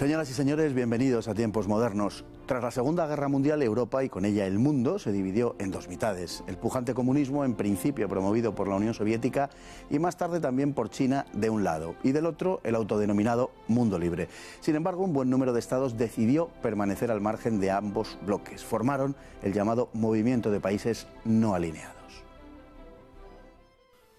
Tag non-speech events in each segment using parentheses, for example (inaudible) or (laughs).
Señoras y señores, bienvenidos a tiempos modernos. Tras la Segunda Guerra Mundial, Europa y con ella el mundo se dividió en dos mitades. El pujante comunismo, en principio promovido por la Unión Soviética y más tarde también por China, de un lado, y del otro el autodenominado mundo libre. Sin embargo, un buen número de estados decidió permanecer al margen de ambos bloques. Formaron el llamado Movimiento de Países No Alineados.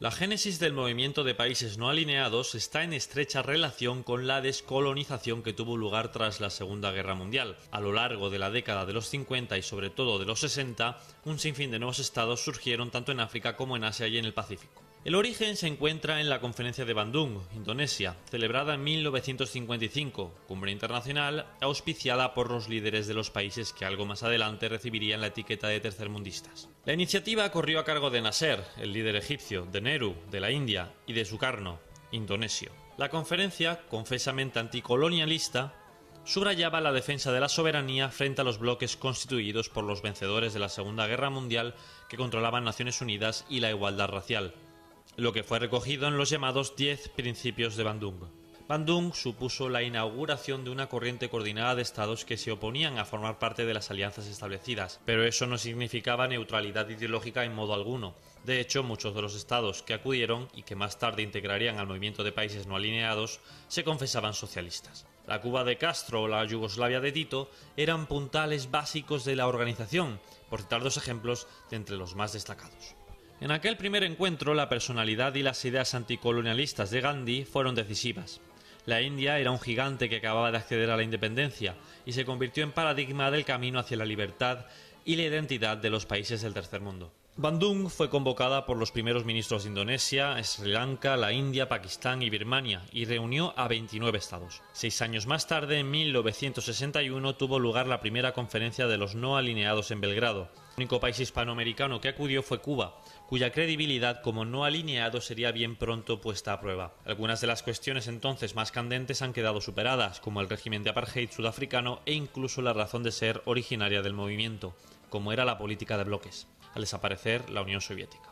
La génesis del movimiento de países no alineados está en estrecha relación con la descolonización que tuvo lugar tras la Segunda Guerra Mundial. A lo largo de la década de los 50 y sobre todo de los 60, un sinfín de nuevos estados surgieron tanto en África como en Asia y en el Pacífico. El origen se encuentra en la Conferencia de Bandung, Indonesia, celebrada en 1955, cumbre internacional auspiciada por los líderes de los países que algo más adelante recibirían la etiqueta de tercermundistas. La iniciativa corrió a cargo de Nasser, el líder egipcio, de Nehru, de la India, y de Sukarno, indonesio. La conferencia, confesamente anticolonialista, subrayaba la defensa de la soberanía frente a los bloques constituidos por los vencedores de la Segunda Guerra Mundial que controlaban Naciones Unidas y la igualdad racial lo que fue recogido en los llamados Diez Principios de Bandung. Bandung supuso la inauguración de una corriente coordinada de estados que se oponían a formar parte de las alianzas establecidas, pero eso no significaba neutralidad ideológica en modo alguno. De hecho, muchos de los estados que acudieron y que más tarde integrarían al movimiento de países no alineados se confesaban socialistas. La Cuba de Castro o la Yugoslavia de Tito eran puntales básicos de la organización, por citar dos ejemplos de entre los más destacados. En aquel primer encuentro, la personalidad y las ideas anticolonialistas de Gandhi fueron decisivas. La India era un gigante que acababa de acceder a la independencia y se convirtió en paradigma del camino hacia la libertad y la identidad de los países del tercer mundo. Bandung fue convocada por los primeros ministros de Indonesia, Sri Lanka, la India, Pakistán y Birmania y reunió a 29 estados. Seis años más tarde, en 1961, tuvo lugar la primera conferencia de los no alineados en Belgrado. El único país hispanoamericano que acudió fue Cuba, cuya credibilidad como no alineado sería bien pronto puesta a prueba. Algunas de las cuestiones entonces más candentes han quedado superadas, como el régimen de apartheid sudafricano e incluso la razón de ser originaria del movimiento, como era la política de bloques, al desaparecer la Unión Soviética.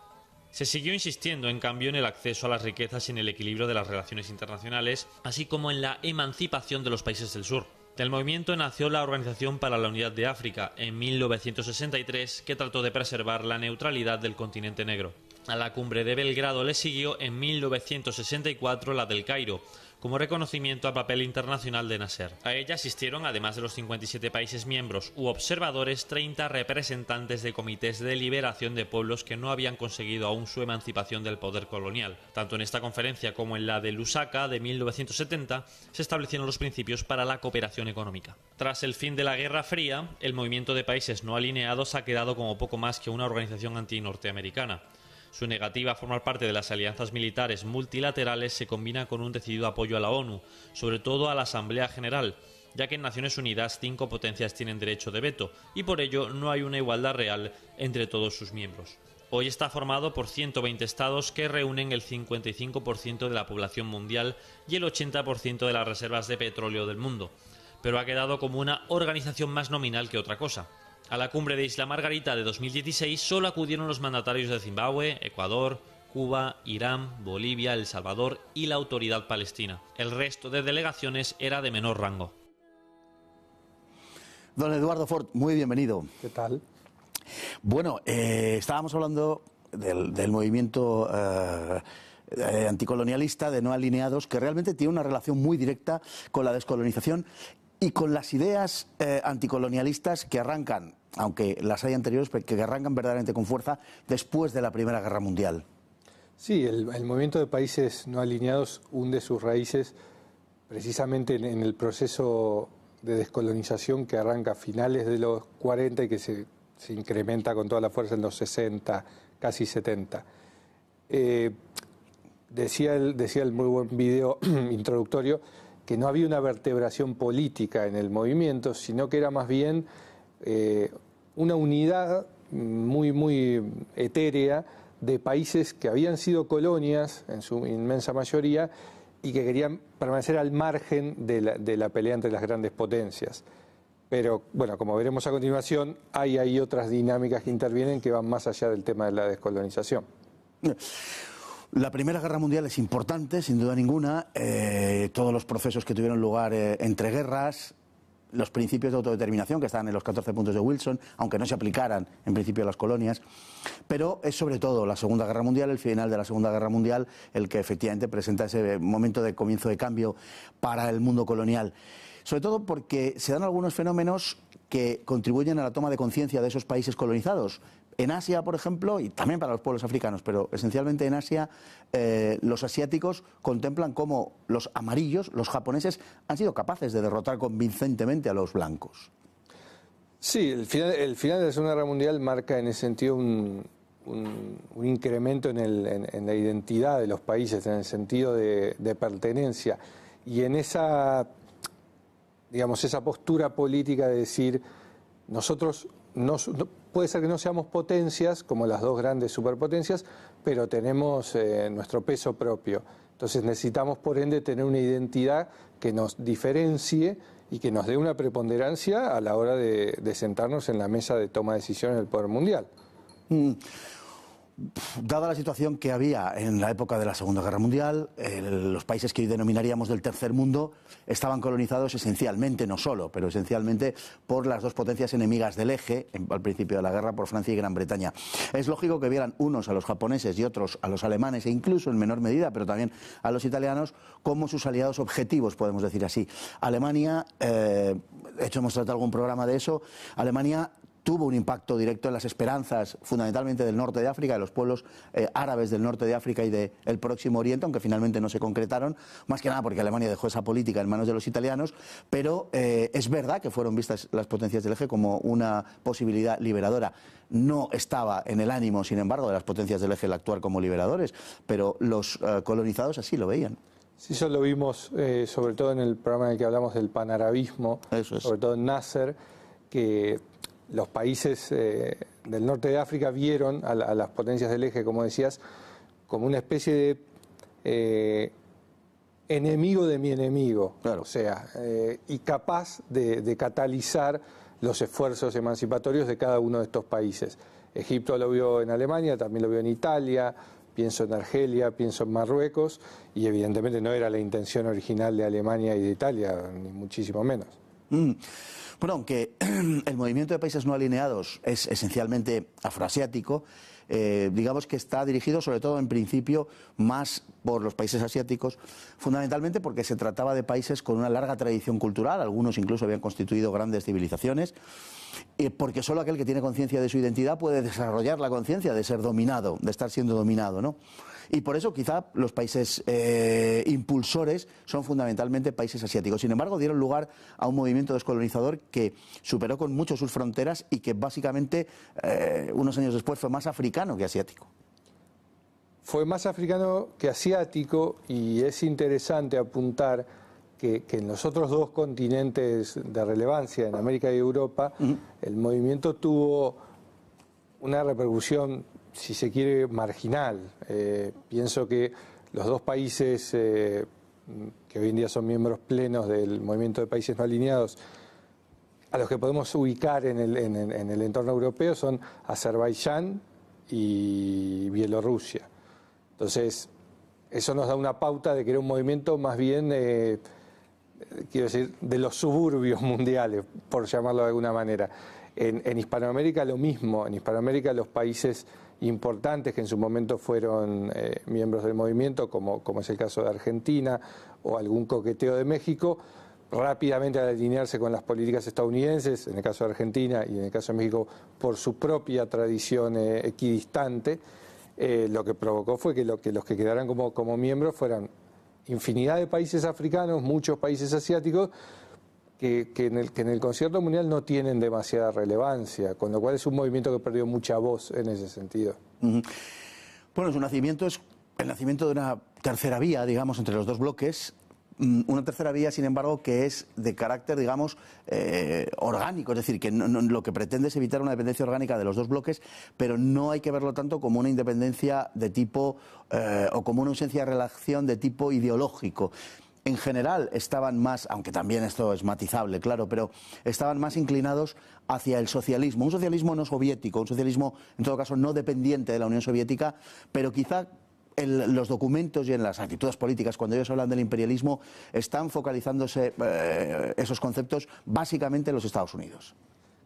Se siguió insistiendo, en cambio, en el acceso a las riquezas y en el equilibrio de las relaciones internacionales, así como en la emancipación de los países del sur, del movimiento nació la Organización para la Unidad de África en 1963, que trató de preservar la neutralidad del continente negro. A la cumbre de Belgrado le siguió en 1964 la del Cairo, como reconocimiento al papel internacional de Nasser. A ella asistieron, además de los 57 países miembros u observadores, 30 representantes de comités de liberación de pueblos que no habían conseguido aún su emancipación del poder colonial. Tanto en esta conferencia como en la de Lusaka de 1970 se establecieron los principios para la cooperación económica. Tras el fin de la Guerra Fría, el movimiento de países no alineados ha quedado como poco más que una organización antinorteamericana. Su negativa a formar parte de las alianzas militares multilaterales se combina con un decidido apoyo a la ONU, sobre todo a la Asamblea General, ya que en Naciones Unidas cinco potencias tienen derecho de veto y por ello no hay una igualdad real entre todos sus miembros. Hoy está formado por 120 estados que reúnen el 55% de la población mundial y el 80% de las reservas de petróleo del mundo, pero ha quedado como una organización más nominal que otra cosa. A la cumbre de Isla Margarita de 2016 solo acudieron los mandatarios de Zimbabue, Ecuador, Cuba, Irán, Bolivia, El Salvador y la autoridad palestina. El resto de delegaciones era de menor rango. Don Eduardo Ford, muy bienvenido. ¿Qué tal? Bueno, eh, estábamos hablando del, movimiento... Eh, eh, anticolonialista de no alineados, que realmente tiene una relación muy directa con la descolonización y con las ideas anticolonialistas que arrancan aunque las hay anteriores, que arrancan verdaderamente con fuerza después de la Primera Guerra Mundial. Sí, el, movimiento de países no alineados hunde sus raíces precisamente en, el proceso de descolonización que arranca a finales de los 40 y que se, incrementa con toda la fuerza en los 60, casi 70. Eh, decía, el, decía el muy buen video (clears throat) introductorio que no había una vertebración política en el movimiento, sino que era más bien eh, una unidad muy, muy etérea de países que habían sido colonias, en su inmensa mayoría, y que querían permanecer al margen de la, de la pelea entre las grandes potencias. Pero bueno, como veremos a continuación, hay, hay otras dinámicas que intervienen que van más allá del tema de la descolonización. La Primera Guerra Mundial es importante, sin duda ninguna. Eh, todos los procesos que tuvieron lugar eh, entre guerras, los principios de autodeterminación que están en los 14 puntos de Wilson, aunque no se aplicaran en principio a las colonias. Pero es sobre todo la Segunda Guerra Mundial, el final de la Segunda Guerra Mundial, el que efectivamente presenta ese momento de comienzo de cambio para el mundo colonial. Sobre todo porque se dan algunos fenómenos que contribuyen a la toma de conciencia de esos países colonizados. En Asia, por ejemplo, y también para los pueblos africanos, pero esencialmente en Asia, eh, los asiáticos contemplan cómo los amarillos, los japoneses, han sido capaces de derrotar convincentemente a los blancos. Sí, el final, de la Segunda Guerra Mundial marca en ese sentido un, incremento en, la identidad de los países, en el sentido de pertenencia. Y en esa digamos, esa postura política de decir, nosotros no, puede ser que no seamos potencias como las dos grandes superpotencias, pero tenemos eh, nuestro peso propio. Entonces necesitamos, por ende, tener una identidad que nos diferencie y que nos dé una preponderancia a la hora de, sentarnos en la mesa de toma de decisiones del Poder Mundial. Mm dada la situación que había en la época de la Segunda Guerra Mundial, los países que hoy denominaríamos del tercer mundo estaban colonizados esencialmente, no solo, pero esencialmente por las dos potencias enemigas del eje, al principio de la guerra, por Francia y Gran Bretaña. Es lógico que vieran unos a los japoneses y otros a los alemanes, e incluso en menor medida, pero también a los italianos, como sus aliados objetivos, podemos decir así. Alemania, eh, de hecho hemos tratado algún programa de eso, Alemania tuvo un impacto directo en las esperanzas fundamentalmente del norte de África, de los pueblos eh, árabes del norte de África y del Próximo Oriente, aunque finalmente no se concretaron, más que nada porque Alemania dejó esa política en manos de los italianos, pero eh, es verdad que fueron vistas las potencias del eje como una posibilidad liberadora. No estaba en el ánimo, sin embargo, de las potencias del eje el actuar como liberadores, pero los eh, colonizados así lo veían. Sí, eso lo vimos sobre todo en el programa en el que hablamos del panarabismo, sobre todo en Nasser, que los países eh, del norte de África vieron a, las potencias del eje, como decías, como una especie de eh, enemigo de mi enemigo, claro. o sea, eh, y capaz de, catalizar los esfuerzos emancipatorios de cada uno de estos países. Egipto lo vio en Alemania, también lo vio en Italia, pienso en Argelia, pienso en Marruecos, y evidentemente no era la intención original de Alemania y de Italia, ni muchísimo menos. Mm. Bueno, aunque (clears throat) el movimiento de países no alineados es esencialmente afroasiático, eh, digamos que está dirigido sobre todo en principio más por los países asiáticos, fundamentalmente porque se trataba de países con una larga tradición cultural, algunos incluso habían constituido grandes civilizaciones. Eh, porque solo aquel que tiene conciencia de su identidad puede desarrollar la conciencia de ser dominado, de estar siendo dominado, ¿no? Y por eso quizá los países eh, impulsores son fundamentalmente países asiáticos. Sin embargo, dieron lugar a un movimiento descolonizador que superó con mucho sus fronteras y que básicamente eh, unos años después fue más africano que asiático. Fue más africano que asiático y es interesante apuntar que, en los otros dos continentes de relevancia, en América y Europa, el movimiento tuvo una repercusión, si se quiere, marginal. Eh, pienso que los dos países eh, que hoy en día son miembros plenos del movimiento de países no alineados, a los que podemos ubicar en el, entorno europeo son Azerbaiyán y Bielorrusia. Entonces, eso nos da una pauta de que era un movimiento más bien... Eh, eh, quiero decir, de los suburbios (laughs) mundiales, por llamarlo de alguna manera. En, Hispanoamérica lo mismo, en Hispanoamérica los países importantes que en su momento fueron eh, miembros del movimiento, como, como es el caso de Argentina o algún coqueteo de México, rápidamente al alinearse con las políticas estadounidenses, en el caso de Argentina y en el caso de México por su propia tradición eh, equidistante, lo que provocó fue que, lo, los que quedaran como, como miembros fueran infinidad de países africanos, muchos países asiáticos, que, en el, que en el concierto mundial no tienen demasiada relevancia, con lo cual es un movimiento que perdió mucha voz en ese sentido. Bueno, su nacimiento es el nacimiento de una tercera vía, digamos, entre los dos bloques, Mm, una tercera vía, sin embargo, que es de carácter, digamos, eh, orgánico, es decir, que lo que pretende es evitar una dependencia orgánica de los dos bloques, pero no hay que verlo tanto como una independencia de tipo eh, o como una ausencia de relación de tipo ideológico en general estaban más, aunque también esto es matizable, claro, pero estaban más inclinados hacia el socialismo, un socialismo no soviético, un socialismo en todo caso no dependiente de la Unión Soviética, pero quizá en los documentos y en las actitudes políticas, cuando ellos hablan del imperialismo, están focalizándose eh, esos conceptos básicamente en los Estados Unidos.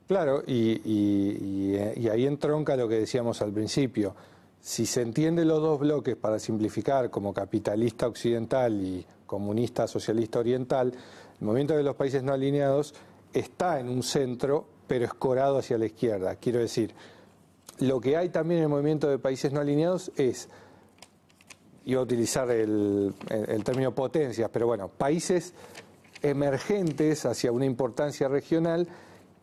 Claro, y, ahí entronca lo que decíamos al principio. Si se entiende los dos bloques para simplificar como capitalista occidental y comunista socialista oriental, el movimiento de los países no alineados está en un centro, pero escorado hacia la izquierda. Quiero decir, lo que hay también en el movimiento de países no alineados es iba a utilizar el, término potencias, pero bueno, países emergentes hacia una importancia regional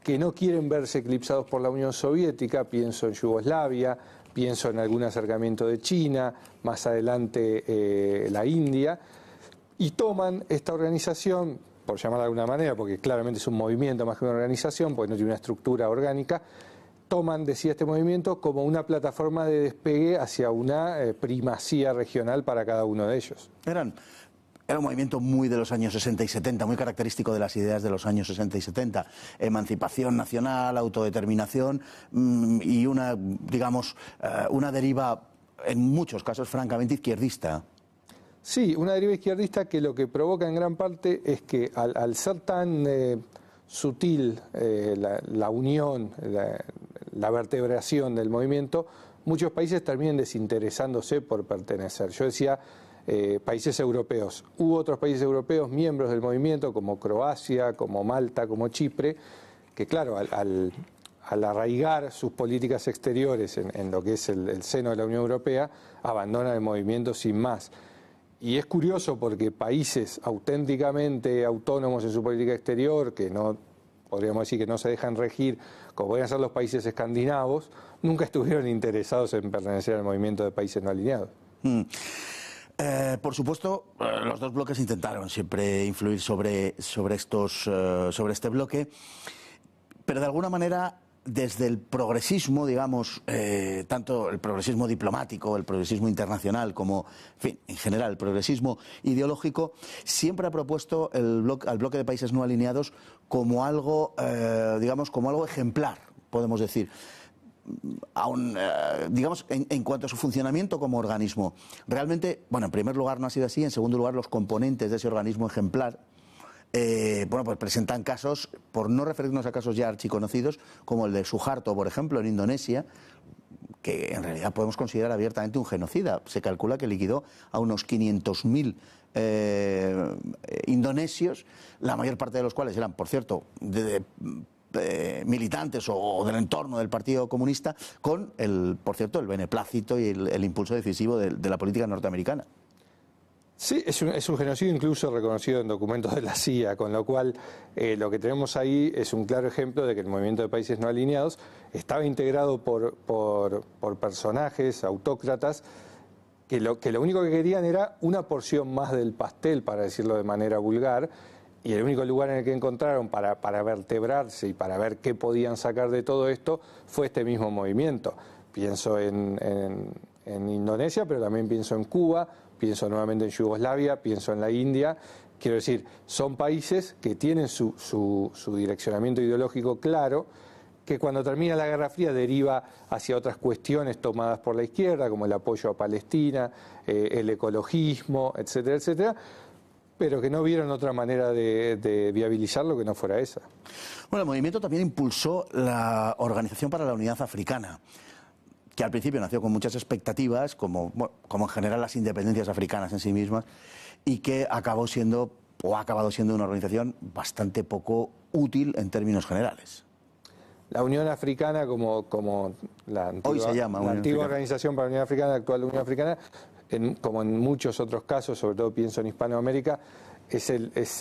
que no quieren verse eclipsados por la Unión Soviética, pienso en Yugoslavia, pienso en algún acercamiento de China, más adelante eh, la India, y toman esta organización, por llamarla de alguna manera, porque claramente es un movimiento más que una organización, porque no tiene una estructura orgánica, toman, decía este movimiento, como una plataforma de despegue hacia una eh, primacía regional para cada uno de ellos. Eran era un movimiento muy de los años 60 y 70, muy característico de las ideas de los años 60 y 70. Emancipación nacional, autodeterminación mm, y una, digamos, eh, una deriva, en muchos casos, francamente izquierdista. Sí, una deriva izquierdista que lo que provoca en gran parte es que al, ser tan eh, sutil la, la, unión, la, la vertebración del movimiento, muchos países también desinteresándose por pertenecer. Yo decía eh, países europeos. Hubo otros países europeos, miembros del movimiento, como Croacia, como Malta, como Chipre, que claro, al, arraigar sus políticas exteriores en, lo que es el, el seno de la Unión Europea, abandonan el movimiento sin más. Y es curioso porque países auténticamente autónomos en su política exterior, que no podríamos decir que no se dejan regir, como pueden ser los países escandinavos, nunca estuvieron interesados en pertenecer al movimiento de países no alineados. Mm. Eh, por supuesto, eh, los dos bloques intentaron siempre influir sobre, sobre, estos, eh, sobre este bloque, pero de alguna manera desde el progresismo, digamos, eh, tanto el progresismo diplomático, el progresismo internacional, como, en general, el progresismo ideológico, siempre ha propuesto el bloque, al bloque de países no alineados como algo, eh, digamos, como algo ejemplar, podemos decir. Eh, digamos, en, en, cuanto a su funcionamiento como organismo, realmente, bueno, en primer lugar no ha sido así, en segundo lugar los componentes de ese organismo ejemplar eh, bueno, pues presentan casos, por no referirnos a casos ya archiconocidos, como el de Suharto, por ejemplo, en Indonesia, que en realidad podemos considerar abiertamente un genocida. Se calcula que liquidó a unos 500.000 eh, indonesios, la mayor parte de los cuales eran, por cierto, de, eh, militantes o, del entorno del Partido Comunista, con, el, por cierto, el beneplácito y el, impulso decisivo de la política norteamericana. Sí, es un, genocidio incluso reconocido en documentos de la CIA, con lo cual eh, lo que tenemos ahí es un claro ejemplo de que el movimiento de países no alineados estaba integrado por, personajes autócratas que lo, que lo único que querían era una porción más del pastel, para decirlo de manera vulgar, y el único lugar en el que encontraron para, para vertebrarse y para ver qué podían sacar de todo esto fue este mismo movimiento. Pienso en, en Indonesia, pero también pienso en Cuba, pienso nuevamente en Yugoslavia, pienso en la India. Quiero decir, son países que tienen su, direccionamiento ideológico claro, que cuando termina la Guerra Fría deriva hacia otras cuestiones tomadas por la izquierda, como el apoyo a Palestina, eh, el ecologismo, etcétera, etcétera, pero que no vieron otra manera de viabilizarlo que no fuera esa. Bueno, el movimiento también impulsó la Organización para la Unidad Africana que al principio nació con muchas expectativas, como, como en general las independencias africanas en sí mismas, y que acabó siendo o ha acabado siendo una organización bastante poco útil en términos generales. La Unión Africana, como, como la antigua, Hoy se llama antigua Organización para la Unión Africana, la actual Unión Africana, como en muchos otros casos, sobre todo pienso en Hispanoamérica, es,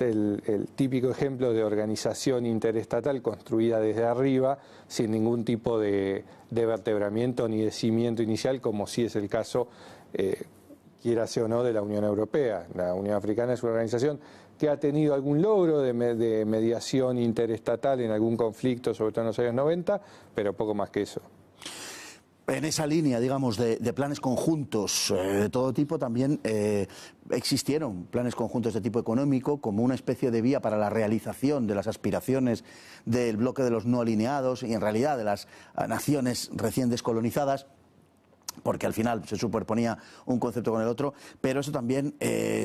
el, típico ejemplo de organización interestatal construida desde arriba, sin ningún tipo de, vertebramiento ni de cimiento inicial, como si es el caso, eh, quiera sea o no, de la Unión Europea. La Unión Africana es una organización que ha tenido algún logro de, de mediación interestatal en algún conflicto, sobre todo en los años 90, pero poco más que eso. En esa línea, digamos, de, planes conjuntos eh, de todo tipo, también eh, existieron planes conjuntos de tipo económico como una especie de vía para la realización de las aspiraciones del bloque de los no alineados y en realidad de las eh, naciones recién descolonizadas porque al final se superponía un concepto con el otro, pero eso también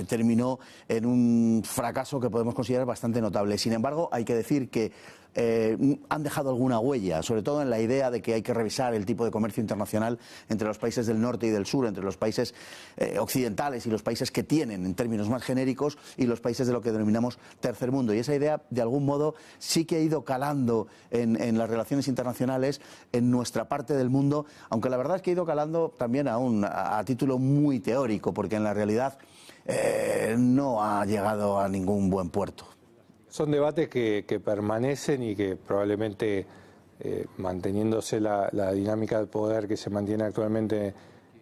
terminó en un fracaso que podemos considerar bastante notable. Sin embargo, hay que decir que eh, han dejado alguna huella, sobre todo en la idea de que hay que revisar el tipo de comercio internacional entre los países del norte y del sur, entre los países eh, occidentales y los países que tienen, en términos más genéricos, y los países de lo que denominamos tercer mundo. Y esa idea, de algún modo, sí que ha ido calando en, las relaciones internacionales en nuestra parte del mundo, aunque la verdad es que ha ido calando también a, un, título muy teórico, porque en la realidad eh, no ha llegado a ningún buen puerto. Son debates que, permanecen y que probablemente eh, manteniéndose la, dinámica de poder que se mantiene actualmente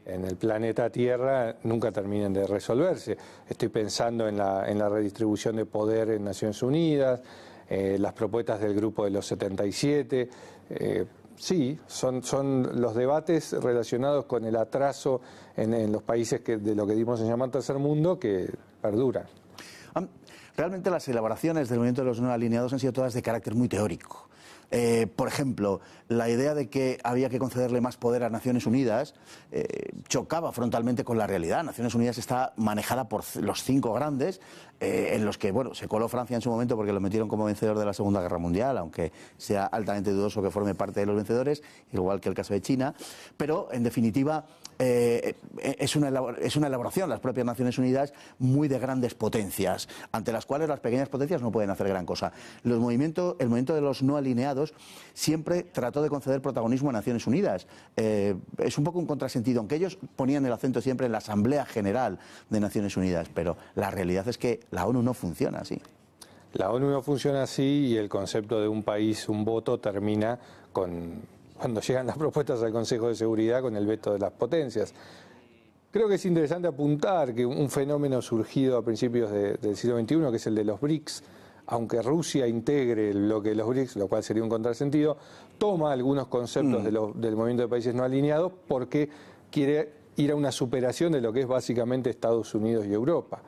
en el planeta Tierra nunca terminen de resolverse. Estoy pensando en la, en la redistribución de poder en Naciones Unidas, eh, las propuestas del grupo de los 77. Eh, sí, son, los debates relacionados con el atraso en, los países que, de lo que dimos en llamar tercer mundo que perduran. Realmente las elaboraciones del movimiento de los no alineados han sido todas de carácter muy teórico. Eh, por ejemplo, la idea de que había que concederle más poder a Naciones Unidas eh, chocaba frontalmente con la realidad. Naciones Unidas está manejada por los cinco grandes, eh, en los que bueno, se coló Francia en su momento porque lo metieron como vencedor de la Segunda Guerra Mundial, aunque sea altamente dudoso que forme parte de los vencedores, igual que el caso de China. Pero, en definitiva, e, es, una es una elaboración, las propias Naciones Unidas, muy de grandes potencias, ante las cuales las pequeñas potencias no pueden hacer gran cosa. Los movimientos, el movimiento de los no alineados siempre trató de conceder protagonismo a Naciones Unidas. Eh, es un poco un contrasentido, aunque ellos ponían el acento siempre en la Asamblea General de Naciones Unidas, pero la realidad es que la ONU no funciona así. La ONU no funciona así y el concepto de un país, un voto, termina con, cuando llegan las propuestas al Consejo de Seguridad, con el veto de las potencias. Creo que es interesante apuntar que un fenómeno surgido a principios del siglo XXI, que es el de los BRICS, aunque Rusia integre el bloque de los BRICS, lo cual sería un contrasentido, toma algunos conceptos mm. del movimiento de países no alineados porque quiere ir a una superación de lo que es básicamente Estados Unidos y Europa.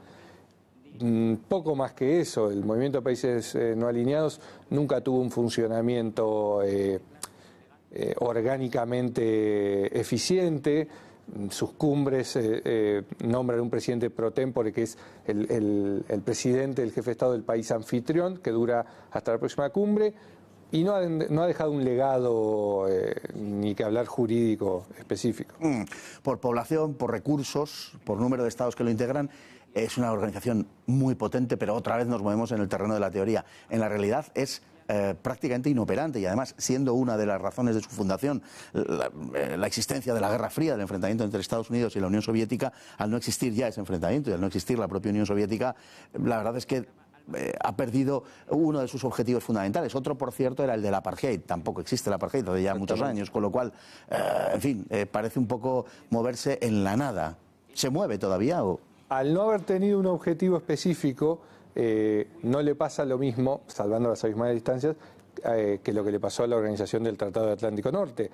Mm, poco más que eso, el movimiento de países eh, no alineados nunca tuvo un funcionamiento eh, eh, orgánicamente eficiente, sus cumbres eh, eh, nombran un presidente pro tempore, que es el, presidente, el jefe de Estado del país anfitrión, que dura hasta la próxima cumbre, y no ha, dejado un legado eh, ni que hablar jurídico específico. Mm, por población, por recursos, por número de estados que lo integran, es una organización muy potente, pero otra vez nos movemos en el terreno de la teoría. En la realidad es eh, prácticamente inoperante y además siendo una de las razones de su fundación eh, la, existencia de la Guerra Fría, del enfrentamiento entre Estados Unidos y la Unión Soviética, al no existir ya ese enfrentamiento y al no existir la propia Unión Soviética, la verdad es que eh, ha perdido uno de sus objetivos fundamentales. Otro, por cierto, era el de la apartheid. Tampoco existe la apartheid desde ya muchos años, con lo cual, en fin, parece un poco moverse en la nada. ¿Se mueve todavía o...? Al no haber tenido un objetivo específico, eh, no le pasa lo mismo, salvando las mismas distancias, eh, que lo que le pasó a la organización del Tratado de Atlántico Norte,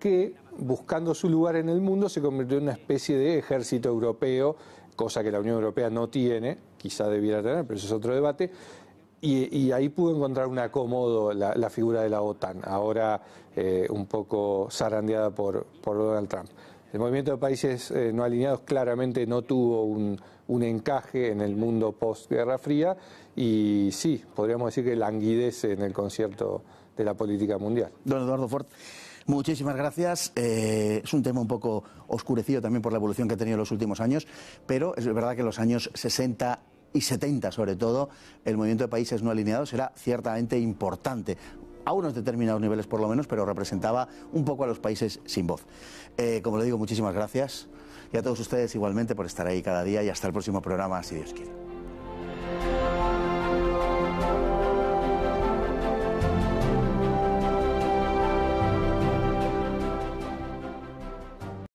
que buscando su lugar en el mundo se convirtió en una especie de ejército europeo, cosa que la Unión Europea no tiene, quizá debiera tener, pero eso es otro debate. Y, ahí pudo encontrar un acomodo la, figura de la OTAN, ahora eh, un poco zarandeada por, Donald Trump. El movimiento de países no alineados claramente no tuvo un, un encaje en el mundo post-Guerra Fría y sí, podríamos decir que languidece en el concierto de la política mundial. Don Eduardo Ford. Muchísimas gracias. Eh, es un tema un poco oscurecido también por la evolución que ha tenido en los últimos años, pero es verdad que en los años 60 y 70, sobre todo, el movimiento de países no alineados era ciertamente importante a unos determinados niveles por lo menos, pero representaba un poco a los países sin voz. Eh, como le digo, muchísimas gracias y a todos ustedes igualmente por estar ahí cada día y hasta el próximo programa, si Dios quiere.